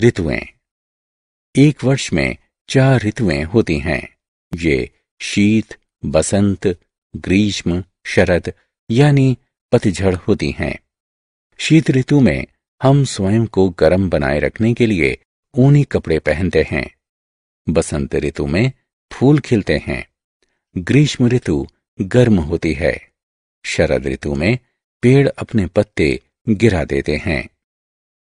ऋतुएं एक वर्ष में चार ऋतुएं होती हैं ये शीत बसंत ग्रीष्म शरद यानी पतझड़ होती हैं शीत ऋतु में हम स्वयं को गर्म बनाए रखने के लिए ऊनी कपड़े पहनते हैं बसंत ऋतु में फूल खिलते हैं ग्रीष्म ऋतु गर्म होती है शरद ऋतु में पेड़ अपने पत्ते गिरा देते हैं